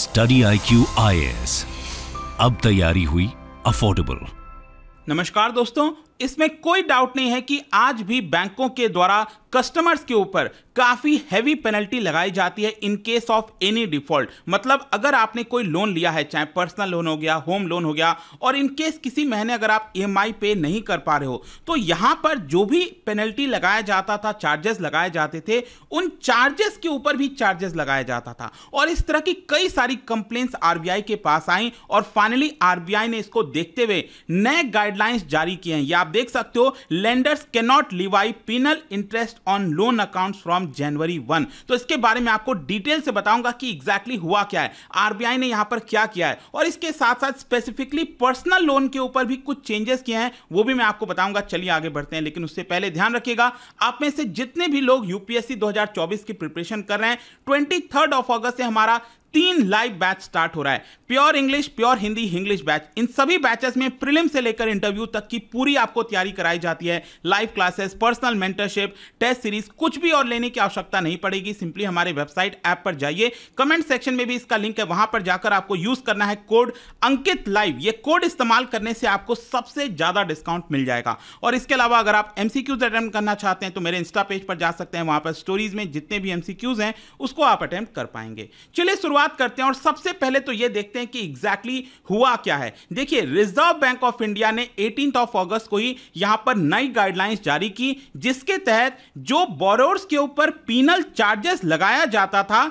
study I Q अब तैयारी हुई अफोर्डेबल नमस्कार दोस्तों इसमें कोई डाउट नहीं है कि आज भी बैंकों के द्वारा कस्टमर्स के ऊपर काफ़ी हैवी पेनल्टी लगाई जाती है in case of any default मतलब अगर आपने कोई लोन लिया है चाहे पर्सनल लोन हो गया होम लोन हो गया और इन केस किसी महीने अगर आप ई e पे नहीं कर पा रहे हो तो यहां पर जो भी पेनल्टी लगाया जाता था चार्जेस लगाए जाते थे उन चार्जेस के ऊपर भी चार्जेस लगाया जाता था और इस तरह की कई सारी कंप्लेन आरबीआई के पास आई और फाइनली आरबीआई ने इसको देखते हुए नए गाइडलाइंस जारी किए हैं ये आप देख सकते हो lenders cannot not levy penal interest on loan account from January one तो इसके बारे में आपको डिटेल से बताऊंगा कि एग्जैक्टली exactly हुआ क्या है आरबीआई ने यहां पर क्या किया है और इसके साथ साथ स्पेसिफिकली पर्सनल लोन के ऊपर भी कुछ चेंजेस किए हैं वो भी मैं आपको बताऊंगा चलिए आगे बढ़ते हैं लेकिन उससे पहले ध्यान रखिएगा आप में से जितने भी लोग यूपीएससी दो की प्रिपरेशन कर रहे हैं ट्वेंटी ऑफ अगस्त से हमारा तीन लाइव बैच स्टार्ट हो रहा है pure English pure Hindi English batch इन सभी बैचेस में प्रिलिम से लेकर इंटरव्यू तक की पूरी आपको तैयारी कराई जाती है live classes personal mentorship test series कुछ भी और लेने की आवश्यकता नहीं पड़ेगी सिंपली हमारे वेबसाइट ऐप पर जाइए कमेंट सेक्शन में भी इसका लिंक है वहां पर जाकर आपको यूज करना है कोड अंकित लाइव ये कोड इस्तेमाल करने से आपको सबसे ज्यादा डिस्काउंट मिल जाएगा और इसके अलावा अगर आप एमसीक्यूज अटेम्प्ट करना चाहते हैं तो मेरे इंस्टा पेज पर जा सकते हैं वहां पर स्टोरीज में जितने भी एमसीक्यूज हैं उसको आप अटेम्प्ट कर पाएंगे चलिए शुरुआत शुरुआत करते हैं और सबसे पहले तो ये देखते हैं कि एग्जैक्टली exactly हुआ क्या है देखिए रिजर्व बैंक ऑफ इंडिया ने एटीन ऑफ अगस्त को ही यहां पर नई गाइडलाइंस जारी की जिसके तहत जो बोरोर्स के ऊपर पीनल चार्जेस लगाया जाता था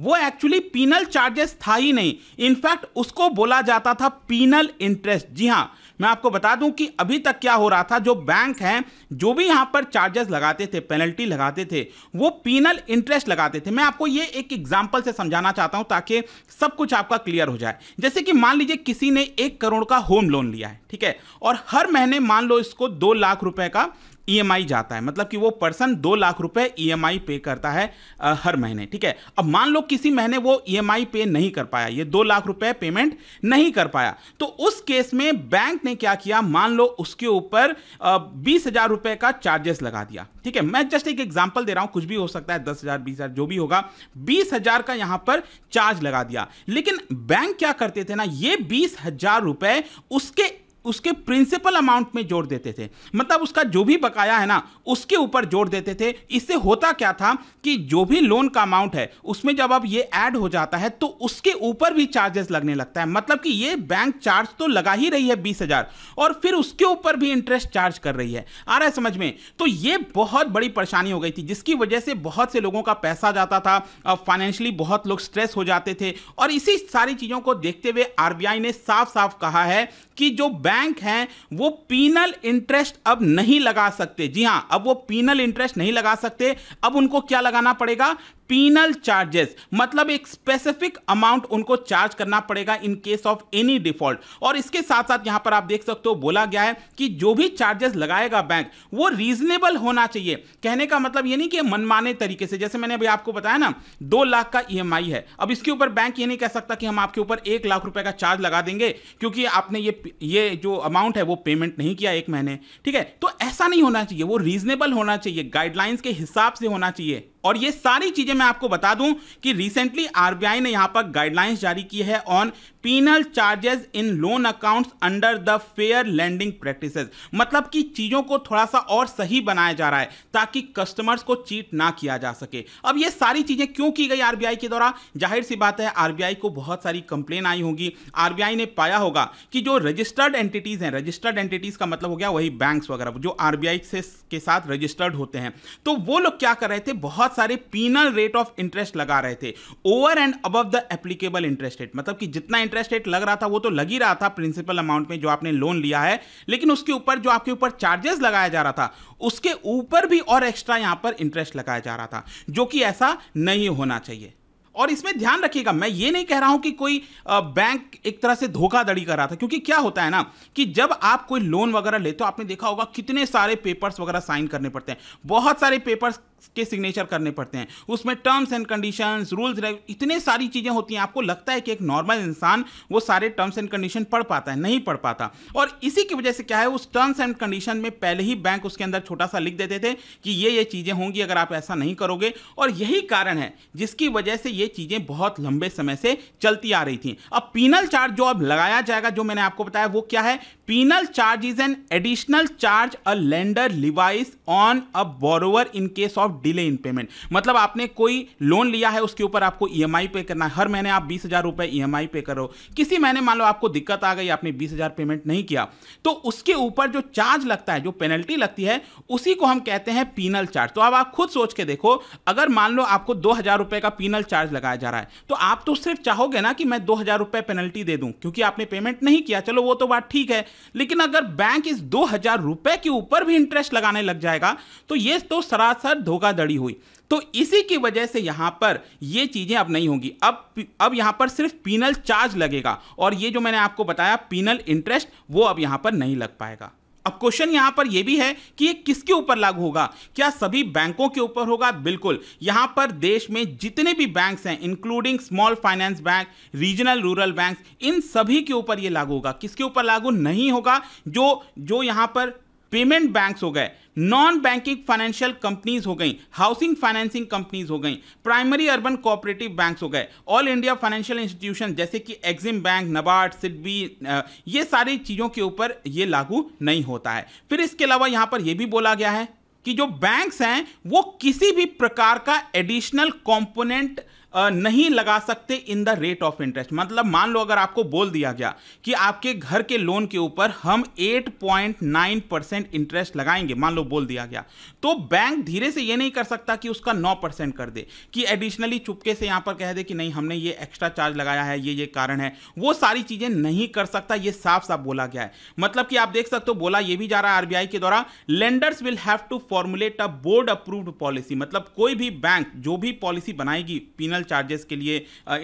वो एक्चुअली पीनल चार्जेस था ही नहीं इनफैक्ट उसको बोला जाता था पीनल इंटरेस्ट जी हाँ मैं आपको बता दूं कि अभी तक क्या हो रहा था जो बैंक हैं जो भी यहाँ पर चार्जेस लगाते थे पेनल्टी लगाते थे वो पीनल इंटरेस्ट लगाते थे मैं आपको ये एक एग्जाम्पल से समझाना चाहता हूँ ताकि सब कुछ आपका क्लियर हो जाए जैसे कि मान लीजिए किसी ने एक करोड़ का होम लोन लिया है ठीक है और हर महीने मान लो इसको दो लाख रुपए का ई e जाता है मतलब कि वो पर्सन दो लाख रुपए ई e पे करता है आ, हर महीने ठीक है अब मान लो किसी महीने वो ई e पे नहीं कर पाया ये दो लाख रुपए पेमेंट नहीं कर पाया तो उस केस में बैंक ने क्या किया मान लो उसके ऊपर बीस हजार रुपए का चार्जेस लगा दिया ठीक है मैं जस्ट एक एग्जाम्पल दे रहा हूं कुछ भी हो सकता है दस हजार बीस हजार जो भी होगा बीस हजार का यहां पर चार्ज लगा दिया लेकिन बैंक क्या करते थे ना ये बीस हजार रुपए उसके उसके प्रिंसिपल अमाउंट में जोड़ देते थे मतलब उसका जो भी बकाया है ना उसके ऊपर जोड़ देते थे इससे होता क्या था कि जो भी लोन का अमाउंट है उसमें जब अब ये ऐड हो जाता है तो उसके ऊपर भी चार्जेस लगने लगता है मतलब कि ये बैंक चार्ज तो लगा ही रही है बीस हजार और फिर उसके ऊपर भी इंटरेस्ट चार्ज कर रही है आ रहा है समझ में तो ये बहुत बड़ी परेशानी हो गई थी जिसकी वजह से बहुत से लोगों का पैसा जाता था फाइनेंशियली बहुत लोग स्ट्रेस हो जाते थे और इसी सारी चीज़ों को देखते हुए आरबीआई ने साफ साफ कहा है कि जो बैंक हैं वो पीनल इंटरेस्ट अब नहीं लगा सकते जी हाँ अब वो पीनल इंटरेस्ट नहीं लगा सकते अब उनको क्या लगाना पड़ेगा पीनल चार्जेस मतलब एक स्पेसिफिक अमाउंट उनको चार्ज करना पड़ेगा in case of any default और इसके साथ साथ यहां पर आप देख सकते हो बोला गया है कि जो भी चार्जेस लगाएगा बैंक वो रीजनेबल होना चाहिए कहने का मतलब ये नहीं कि मनमाने तरीके से जैसे मैंने अभी आपको बताया ना दो लाख का ई e है अब इसके ऊपर बैंक ये नहीं कह सकता कि हम आपके ऊपर एक लाख रुपए का चार्ज लगा देंगे क्योंकि आपने ये ये जो अमाउंट है वो पेमेंट नहीं किया एक महीने ठीक है तो ऐसा नहीं होना चाहिए वो रीजनेबल होना चाहिए गाइडलाइंस के हिसाब से होना चाहिए और ये सारी चीज़ें मैं आपको बता दूं कि रिसेंटली आरबीआई ने यहां पर गाइडलाइंस जारी की है on penal charges in loan accounts under the fair lending practices मतलब कि चीज़ों को थोड़ा सा और सही बनाया जा रहा है ताकि कस्टमर्स को चीट ना किया जा सके अब ये सारी चीज़ें क्यों की गई आरबीआई के द्वारा जाहिर सी बात है आरबीआई को बहुत सारी कंप्लेन आई होगी आरबीआई ने पाया होगा कि जो रजिस्टर्ड एंटिटीज़ हैं रजिस्टर्ड एंटिटीज़ का मतलब हो गया वही बैंक्स वगैरह जो आरबीआई से के साथ रजिस्टर्ड होते हैं तो वो लोग क्या कर रहे थे बहुत सारे पीनल रेट ऑफ इंटरेस्ट लगा रहे थे over and above the applicable interest rate मतलब कि जितना इंटरेस्ट रेट लग रहा था वो तो लग ही रहा था प्रिंसिपल अमाउंट में जो आपने लोन लिया है लेकिन उसके ऊपर जो आपके ऊपर चार्जेस लगाया जा रहा था उसके ऊपर भी और एक्स्ट्रा यहां पर इंटरेस्ट लगाया जा रहा था जो कि ऐसा नहीं होना चाहिए और इसमें ध्यान रखिएगा मैं ये नहीं कह रहा हूं कि कोई बैंक एक तरह से धोखाधड़ी कर रहा था क्योंकि क्या होता है ना कि जब आप कोई लोन वगैरह लेते हो आपने देखा होगा कितने सारे पेपर्स वगैरह साइन करने पड़ते हैं बहुत सारे पेपर्स के सिग्नेचर करने पड़ते हैं उसमें टर्म्स एंड कंडीशन रूल्स इतने सारी चीज़ें होती हैं आपको लगता है कि एक नॉर्मल इंसान वो सारे टर्म्स एंड कंडीशन पढ़ पाता है नहीं पढ़ पाता और इसी की वजह से क्या है उस टर्म्स एंड कंडीशन में पहले ही बैंक उसके अंदर छोटा सा लिख देते थे कि ये ये चीज़ें होंगी अगर आप ऐसा नहीं करोगे और यही कारण है जिसकी वजह से ये चीज़ें बहुत लंबे समय से चलती आ रही थी अब पीनल चार्ज जो अब लगाया जाएगा जो मैंने आपको बताया वो क्या है penal charge is an additional charge a lender levies on a borrower in case of of delay in payment मतलब आपने कोई लोन लिया है उसके ऊपर आपको ई e पे करना है हर महीने आप बीस हजार रुपए ई पे करो किसी महीने मान लो आपको दिक्कत आ गई आपने बीस हजार पेमेंट नहीं किया तो उसके ऊपर जो चार्ज लगता है जो पेनल्टी लगती है उसी को हम कहते हैं पीनल चार्ज तो अब आप खुद सोच के देखो अगर मान लो आपको दो हजार रुपए का पीनल चार्ज लगाया जा रहा है तो आप तो सिर्फ चाहोगे ना कि मैं दो हजार रुपए पेनल्टी दे दूं क्योंकि आपने पेमेंट नहीं किया चलो वो तो बात ठीक है लेकिन अगर बैंक इस दो हजार रुपए के ऊपर भी इंटरेस्ट लगाने लग जाएगा तो ये तो सरासर धो धोखाधड़ी हुई तो इसी की वजह से यहाँ पर ये चीज़ें अब नहीं होंगी अब अब यहाँ पर सिर्फ पीनल चार्ज लगेगा और ये जो मैंने आपको बताया पीनल इंटरेस्ट वो अब यहाँ पर नहीं लग पाएगा अब क्वेश्चन यहां पर यह भी है कि ये किसके ऊपर लागू होगा क्या सभी बैंकों के ऊपर होगा बिल्कुल यहां पर देश में जितने भी बैंक्स हैं including small finance bank regional rural banks इन सभी के ऊपर ये लागू होगा किसके ऊपर लागू नहीं होगा जो जो यहां पर पेमेंट बैंक्स हो गए नॉन बैंकिंग फाइनेंशियल कंपनीज हो गई हाउसिंग फाइनेंसिंग कंपनीज हो गई प्राइमरी अर्बन कोऑपरेटिव बैंक्स हो गए ऑल इंडिया फाइनेंशियल इंस्टीट्यूशन जैसे कि एग्जिम बैंक नबार्ड सिडबी ये सारी चीज़ों के ऊपर ये लागू नहीं होता है फिर इसके अलावा यहाँ पर यह भी बोला गया है कि जो बैंक्स हैं वो किसी भी प्रकार का एडिशनल कॉम्पोनेंट नहीं लगा सकते in the rate of interest मतलब मान लो अगर आपको बोल दिया गया कि आपके घर के लोन के ऊपर हम 8.9 परसेंट इंटरेस्ट लगाएंगे मान लो बोल दिया गया तो बैंक धीरे से ये नहीं कर सकता कि उसका 9 परसेंट कर दे कि एडिशनली चुपके से यहां पर कह दे कि नहीं हमने ये एक्स्ट्रा चार्ज लगाया है ये ये कारण है वो सारी चीज़ें नहीं कर सकता ये साफ साफ बोला गया है मतलब कि आप देख सकते हो बोला ये भी जा रहा है आरबीआई के द्वारा lenders will have to formulate a board approved policy मतलब कोई भी बैंक जो भी पॉलिसी बनाएगी पीनल चार्जेस के लिए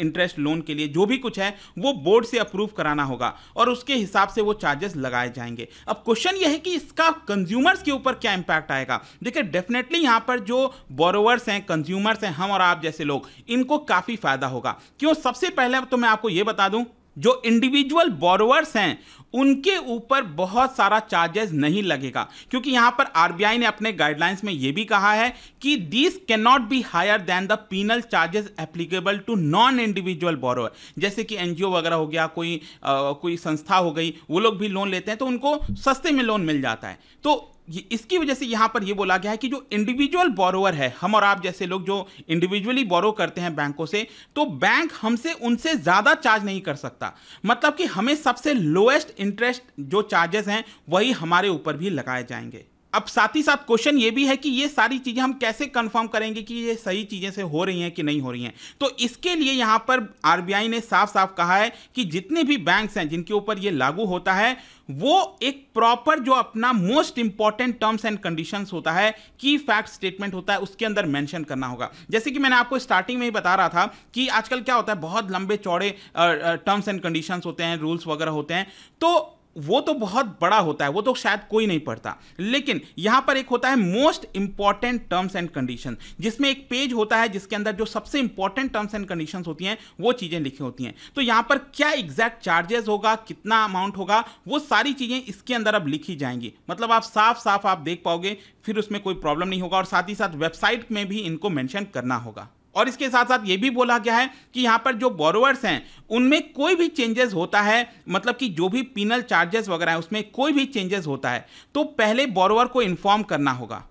इंटरेस्ट लोन के लिए जो भी कुछ है वो बोर्ड से अप्रूव कराना होगा और उसके हिसाब से वो चार्जेस लगाए जाएंगे अब क्वेश्चन यह है कि इसका कंज्यूमर्स के ऊपर क्या इंपैक्ट आएगा देखिए डेफिनेटली यहां पर जो बोरोवर्स हैं कंज्यूमर्स हैं हम और आप जैसे लोग इनको काफ़ी फायदा होगा क्यों सबसे पहले तो मैं आपको यह बता दूं जो इंडिविजुअल बोरोवर्स हैं उनके ऊपर बहुत सारा चार्जेस नहीं लगेगा क्योंकि यहाँ पर आरबीआई ने अपने गाइडलाइंस में यह भी कहा है कि this can not be higher than the penal charges applicable to non individual borrower जैसे कि एनजीओ वगैरह हो गया कोई आ, कोई संस्था हो गई वो लोग भी लोन लेते हैं तो उनको सस्ते में लोन मिल जाता है तो ये इसकी वजह से यहाँ पर ये बोला गया है कि जो इंडिविजुअल बोरोवर है हम और आप जैसे लोग जो इंडिविजुअली बोरो करते हैं बैंकों से तो बैंक हमसे उनसे ज़्यादा चार्ज नहीं कर सकता मतलब कि हमें सबसे लोएस्ट इंटरेस्ट जो चार्जेस हैं वही हमारे ऊपर भी लगाए जाएंगे अब साथ ही साथ क्वेश्चन ये भी है कि ये सारी चीज़ें हम कैसे कंफर्म करेंगे कि ये सही चीज़ें से हो रही हैं कि नहीं हो रही हैं तो इसके लिए यहाँ पर आरबीआई ने साफ साफ कहा है कि जितने भी बैंक्स हैं जिनके ऊपर ये लागू होता है वो एक प्रॉपर जो अपना most important terms and conditions होता है की फैक्ट स्टेटमेंट होता है उसके अंदर मेंशन करना होगा जैसे कि मैंने आपको स्टार्टिंग में ही बता रहा था कि आजकल क्या होता है बहुत लंबे चौड़े टर्म्स एंड कंडीशंस होते हैं रूल्स वगैरह होते हैं तो वो तो बहुत बड़ा होता है वो तो शायद कोई नहीं पढ़ता लेकिन यहाँ पर एक होता है most important terms and condition जिसमें एक पेज होता है जिसके अंदर जो सबसे इंपॉर्टेंट टर्म्स एंड कंडीशन होती हैं वो चीज़ें लिखी होती हैं तो यहाँ पर क्या एग्जैक्ट चार्जेस होगा कितना अमाउंट होगा वो सारी चीज़ें इसके अंदर अब लिखी जाएंगी मतलब आप साफ साफ आप देख पाओगे फिर उसमें कोई प्रॉब्लम नहीं होगा और साथ ही साथ वेबसाइट में भी इनको मैंशन करना होगा और इसके साथ साथ ये भी बोला गया है कि यहाँ पर जो बोरोवर्स हैं उनमें कोई भी चेंजेस होता है मतलब कि जो भी पिनल चार्जेस वगैरह हैं उसमें कोई भी चेंजेस होता है तो पहले बोरोवर को इन्फॉर्म करना होगा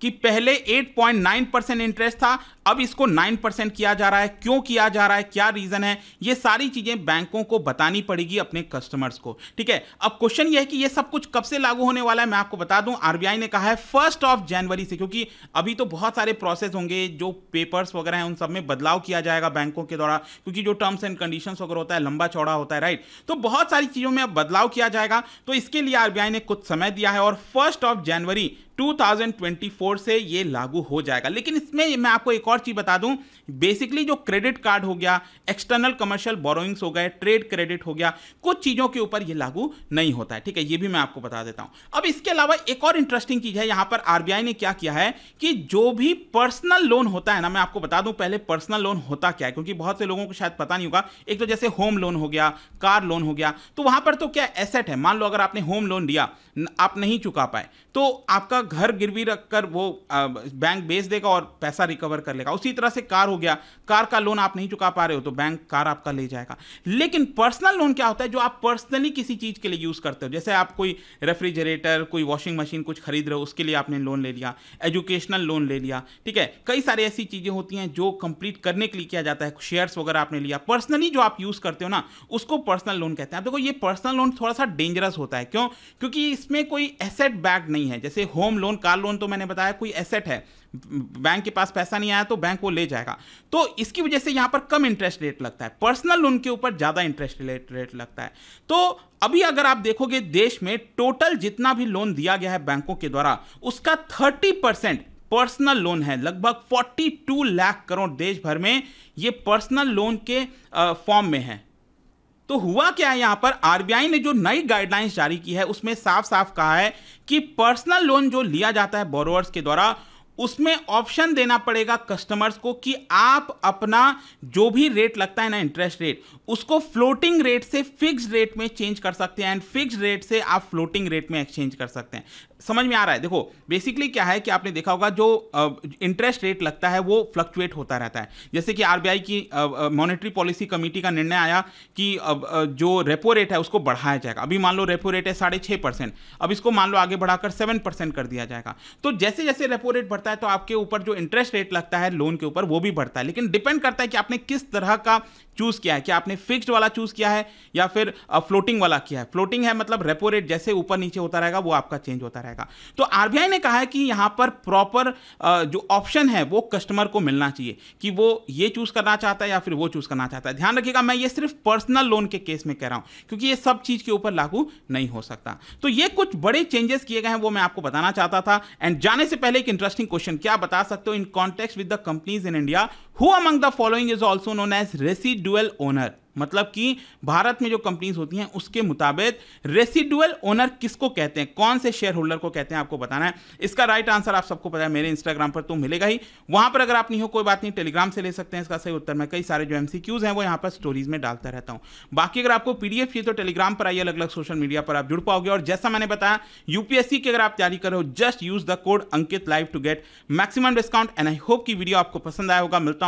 कि पहले 8.9 परसेंट इंटरेस्ट था अब इसको नाइन परसेंट किया जा रहा है क्यों किया जा रहा है क्या रीज़न है ये सारी चीज़ें बैंकों को बतानी पड़ेगी अपने कस्टमर्स को ठीक है अब क्वेश्चन ये है कि ये सब कुछ कब से लागू होने वाला है मैं आपको बता दूं आरबीआई ने कहा है फर्स्ट ऑफ जनवरी से क्योंकि अभी तो बहुत सारे प्रोसेस होंगे जो पेपर्स वगैरह हैं उन सब में बदलाव किया जाएगा बैंकों के द्वारा क्योंकि जो टर्म्स एंड कंडीशन वगैरह होता है लंबा चौड़ा होता है राइट तो बहुत सारी चीज़ों में अब बदलाव किया जाएगा तो इसके लिए आरबीआई ने कुछ समय दिया है और फर्स्ट ऑफ जनवरी 2024 से ये लागू हो जाएगा लेकिन इसमें मैं आपको एक और और चीज़ बता दूं बेसिकली जो क्रेडिट कार्ड हो गया एक्सटर्नल कमर्शियल बोरोइंग्स हो गए ट्रेड क्रेडिट हो गया कुछ चीज़ों के ऊपर ये लागू नहीं होता है ठीक है ये भी मैं आपको बता देता हूँ अब इसके अलावा एक और इंटरेस्टिंग चीज़ है यहाँ पर आरबीआई ने क्या किया है कि जो भी पर्सनल लोन होता है ना मैं आपको बता दूँ पहले पर्सनल लोन होता क्या है क्योंकि बहुत से लोगों को शायद पता नहीं होगा एक तो जैसे होम लोन हो गया कार लोन हो गया तो वहाँ पर तो क्या एसेट है मान लो अगर आपने होम लोन लिया आप नहीं चुका पाए तो आपका घर गिरवी रखकर वो बैंक बेच देगा और पैसा रिकवर कर लेगा जाएगा उसी तरह से कार हो गया कार का लोन आप नहीं चुका पा रहे हो तो बैंक कार आपका ले जाएगा लेकिन पर्सनल लोन क्या होता है जो आप पर्सनली किसी चीज़ के लिए यूज़ करते हो जैसे आप कोई रेफ्रिजरेटर कोई वॉशिंग मशीन कुछ खरीद रहे हो उसके लिए आपने लोन ले लिया एजुकेशनल लोन ले लिया ठीक है कई सारी ऐसी चीज़ें होती हैं जो कंप्लीट करने के लिए किया जाता है शेयर्स वगैरह आपने लिया पर्सनली जो आप यूज़ करते हो ना उसको पर्सनल लोन कहते हैं देखो ये पर्सनल लोन थोड़ा सा डेंजरस होता है क्यों क्योंकि इसमें कोई एसेट बैग नहीं है जैसे होम लोन कार लोन तो मैंने बताया कोई एसेट है बैंक के पास पैसा नहीं आया तो बैंक वो ले जाएगा तो इसकी वजह से यहाँ पर कम इंटरेस्ट रेट लगता है पर्सनल लोन के ऊपर ज़्यादा इंटरेस्ट रेट लगता है तो अभी अगर आप देखोगे देश में टोटल जितना भी लोन दिया गया है बैंकों के द्वारा उसका थर्टी परसेंट पर्सनल लोन है लगभग 42 लाख करोड़ देश भर में ये पर्सनल लोन के फॉर्म में है तो हुआ क्या है यहां पर आरबीआई ने जो नई गाइडलाइंस जारी की है उसमें साफ साफ कहा है कि पर्सनल लोन जो लिया जाता है बोरोवर्स के द्वारा उसमें ऑप्शन देना पड़ेगा कस्टमर्स को कि आप अपना जो भी रेट लगता है ना इंटरेस्ट रेट उसको फ्लोटिंग रेट से फिक्स रेट में चेंज कर सकते हैं एंड फिक्स रेट से आप फ्लोटिंग रेट में एक्सचेंज कर सकते हैं समझ में आ रहा है देखो बेसिकली क्या है कि आपने देखा होगा जो इंटरेस्ट रेट लगता है वो फ्लक्चुएट होता रहता है जैसे कि आरबीआई की मॉनेटरी पॉलिसी कमेटी का निर्णय आया कि अब, जो रेपो रेट है उसको बढ़ाया जाएगा अभी मान लो रेपो रेट है साढ़े छः परसेंट अब इसको मान लो आगे बढ़ाकर सेवन परसेंट कर दिया जाएगा तो जैसे जैसे रेपो रेट बढ़ता है तो आपके ऊपर जो इंटरेस्ट रेट लगता है लोन के ऊपर वो भी बढ़ता है लेकिन डिपेंड करता है कि आपने किस तरह का चूज़ किया है कि आपने फिक्स्ड वाला चूज़ किया है या फिर फ्लोटिंग वाला किया है फ्लोटिंग है मतलब रेपो रेट जैसे ऊपर नीचे होता रहेगा वो आपका चेंज होता रहेगा रहेगा तो आर ने कहा है कि यहाँ पर प्रॉपर जो ऑप्शन है वो कस्टमर को मिलना चाहिए कि वो ये चूज़ करना चाहता है या फिर वो चूज़ करना चाहता है ध्यान रखिएगा मैं ये सिर्फ पर्सनल लोन के केस में कह रहा हूँ क्योंकि ये सब चीज़ के ऊपर लागू नहीं हो सकता तो ये कुछ बड़े चेंजेस किए गए हैं वो मैं आपको बताना चाहता था एंड जाने से पहले एक इंटरेस्टिंग क्वेश्चन क्या बता सकते हो in contact with the companies in India who among the following is also known as residual owner मतलब कि भारत में जो कंपनीज होती हैं उसके मुताबिक रेसिडुअल ओनर किसको कहते हैं कौन से शेयर होल्डर को कहते हैं आपको बताना है इसका राइट आंसर आप सबको पता है मेरे इंस्टाग्राम पर तो मिलेगा ही वहां पर अगर आप नहीं हो कोई बात नहीं टेलीग्राम से ले सकते हैं इसका सही उत्तर मैं कई सारे जो एमसीक्यूज हैं वो यहां पर स्टोरीज में डालता रहता हूं बाकी अगर आपको पीडीएफ चाहिए तो टेलीग्राम पर आइए अलग अलग सोशल मीडिया पर आप जुड़ पाओगे और जैसा मैंने बताया यूपीएससी की अगर आप तैयारी करो just use the code Ankit live to get maximum discount and I hope की वीडियो आपको पसंद आया होगा मिलता हूं